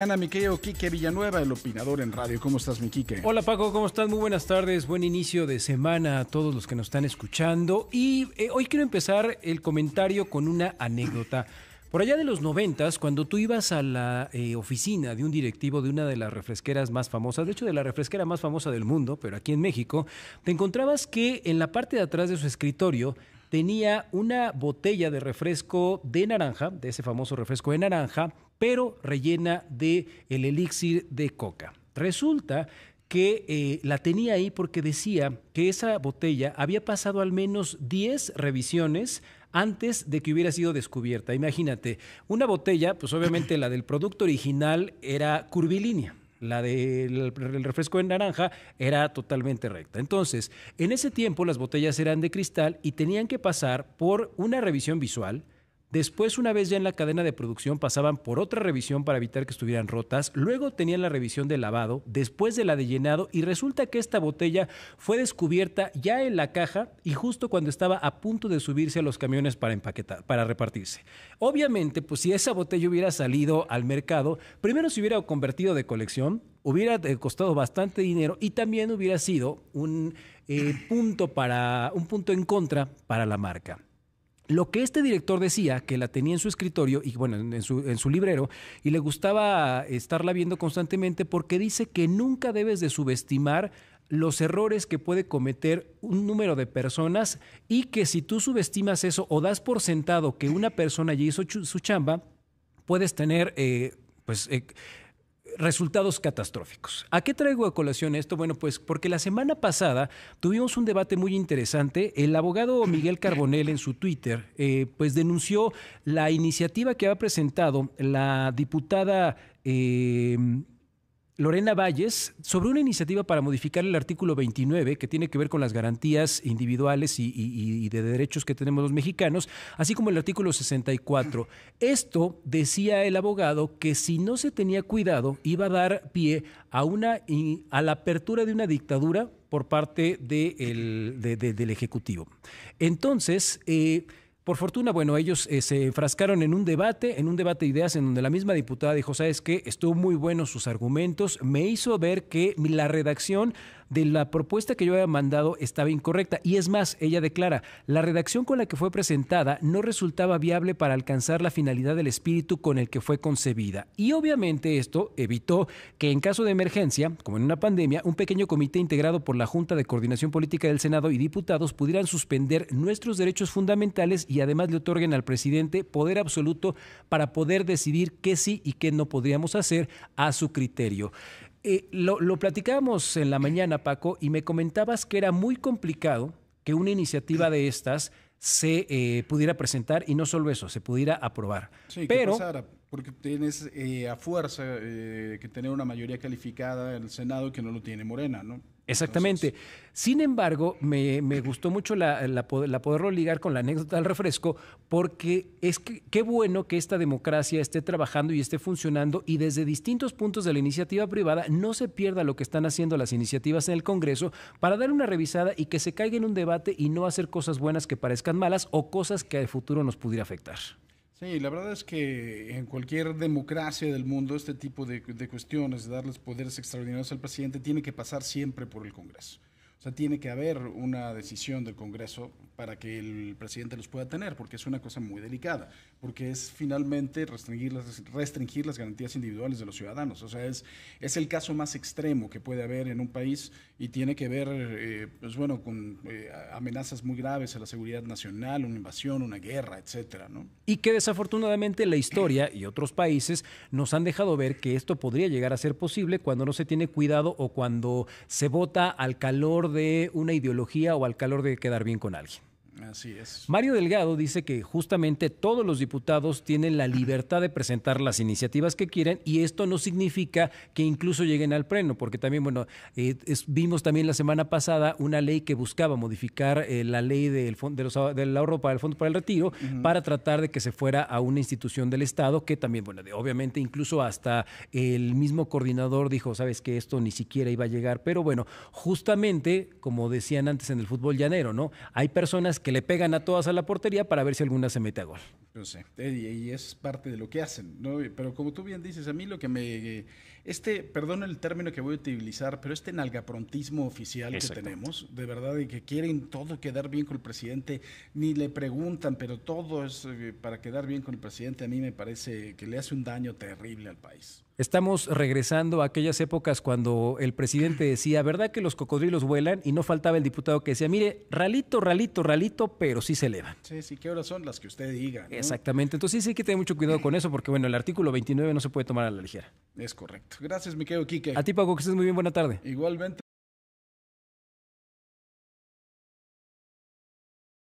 Ana, Miqueo, Quique Villanueva, el opinador en radio. ¿Cómo estás, mi Quique? Hola, Paco, ¿cómo estás? Muy buenas tardes, buen inicio de semana a todos los que nos están escuchando. Y eh, hoy quiero empezar el comentario con una anécdota. Por allá de los noventas, cuando tú ibas a la eh, oficina de un directivo de una de las refresqueras más famosas, de hecho de la refresquera más famosa del mundo, pero aquí en México, te encontrabas que en la parte de atrás de su escritorio tenía una botella de refresco de naranja, de ese famoso refresco de naranja, pero rellena de el elixir de coca. Resulta que eh, la tenía ahí porque decía que esa botella había pasado al menos 10 revisiones antes de que hubiera sido descubierta. Imagínate, una botella, pues obviamente la del producto original era curvilínea, la del refresco en naranja era totalmente recta. Entonces, en ese tiempo las botellas eran de cristal y tenían que pasar por una revisión visual, Después, una vez ya en la cadena de producción, pasaban por otra revisión para evitar que estuvieran rotas. Luego tenían la revisión de lavado, después de la de llenado, y resulta que esta botella fue descubierta ya en la caja y justo cuando estaba a punto de subirse a los camiones para empaquetar, para repartirse. Obviamente, pues si esa botella hubiera salido al mercado, primero se hubiera convertido de colección, hubiera eh, costado bastante dinero y también hubiera sido un eh, punto un punto en contra para la marca. Lo que este director decía, que la tenía en su escritorio y bueno, en su, en su, librero, y le gustaba estarla viendo constantemente porque dice que nunca debes de subestimar los errores que puede cometer un número de personas y que si tú subestimas eso o das por sentado que una persona ya hizo su chamba, puedes tener eh, pues... Eh, resultados catastróficos. ¿A qué traigo a colación esto? Bueno, pues porque la semana pasada tuvimos un debate muy interesante. El abogado Miguel Carbonell en su Twitter eh, pues denunció la iniciativa que ha presentado la diputada... Eh, Lorena Valles sobre una iniciativa para modificar el artículo 29 que tiene que ver con las garantías individuales y, de derechos que tenemos los mexicanos, así como el artículo 64. Esto decía el abogado que si no se tenía cuidado iba a dar pie a, una, a la apertura de una dictadura por parte del Ejecutivo. Entonces, eh, por fortuna, bueno, ellos eh, se enfrascaron en un debate, en un debate de ideas en donde la misma diputada dijo, sabes que estuvo muy buenos sus argumentos, me hizo ver que la redacción de la propuesta que yo había mandado estaba incorrecta. Y es más, ella declara, la redacción con la que fue presentada no resultaba viable para alcanzar la finalidad del espíritu con el que fue concebida. Y obviamente esto evitó que en caso de emergencia, como en una pandemia, un pequeño comité integrado por la Junta de Coordinación Política del Senado y diputados pudieran suspender nuestros derechos fundamentales y además le otorguen al presidente poder absoluto para poder decidir qué sí y qué no podríamos hacer a su criterio. Eh, lo, lo platicábamos en la mañana, Paco, y me comentabas que era muy complicado que una iniciativa de estas se eh, pudiera presentar y no solo eso, se pudiera aprobar. Sí, pero que porque tienes eh, a fuerza que tener una mayoría calificada en el Senado que no lo tiene Morena, ¿no? Exactamente. Sin embargo, me, gustó mucho la, la, poderlo ligar con la anécdota del refresco, porque es que qué bueno que esta democracia esté trabajando y esté funcionando y desde distintos puntos de la iniciativa privada no se pierda lo que están haciendo las iniciativas en el Congreso para dar una revisada y que se caiga en un debate y no hacer cosas buenas que parezcan malas o cosas que al futuro nos pudiera afectar. Sí, la verdad es que en cualquier democracia del mundo este tipo de, de cuestiones, de darles poderes extraordinarios al presidente, tiene que pasar siempre por el Congreso. O sea, tiene que haber una decisión del Congreso para que el presidente los pueda tener, porque es una cosa muy delicada, porque es finalmente restringir las, restringir las garantías individuales de los ciudadanos. O sea, es, es el caso más extremo que puede haber en un país y tiene que ver, eh, pues bueno, con eh, amenazas muy graves a la seguridad nacional, una invasión, una guerra, etcétera, ¿no? Y que desafortunadamente la historia y otros países nos han dejado ver que esto podría llegar a ser posible cuando no se tiene cuidado o cuando se vota al calor de una ideología o al calor de quedar bien con alguien. Así es. Mario Delgado dice que justamente todos los diputados tienen la libertad de presentar las iniciativas que quieren y esto no significa que incluso lleguen al pleno, porque también, bueno, eh, vimos también la semana pasada una ley que buscaba modificar eh, la ley del, de ahorro para el Fondo para el Retiro para tratar de que se fuera a una institución del Estado que también, bueno, obviamente incluso hasta el mismo coordinador dijo, sabes que esto ni siquiera iba a llegar, pero bueno, justamente, como decían antes en el fútbol llanero, ¿no? Hay personas que le pegan a todas a la portería para ver si alguna se mete a gol. No sé, y, es parte de lo que hacen, ¿no? Pero como tú bien dices, a mí lo que me... Este, perdón el término que voy a utilizar, pero este nalgaprontismo oficial que tenemos, de verdad, y que quieren todo quedar bien con el presidente, ni le preguntan, pero todo es eh, para quedar bien con el presidente, a mí me parece que le hace un daño terrible al país. Estamos regresando a aquellas épocas cuando el presidente decía, ¿verdad que los cocodrilos vuelan? Y no faltaba el diputado que decía, mire, ralito, ralito, ralito, pero sí se elevan. Sí, sí, ¿qué horas son las que usted diga? Exactamente. Entonces sí, hay que tener mucho cuidado con eso, porque bueno, el artículo 29 no se puede tomar a la ligera. Es correcto. Gracias, Miquel A ti, Paco, que estés muy bien. Buena tarde. Igualmente.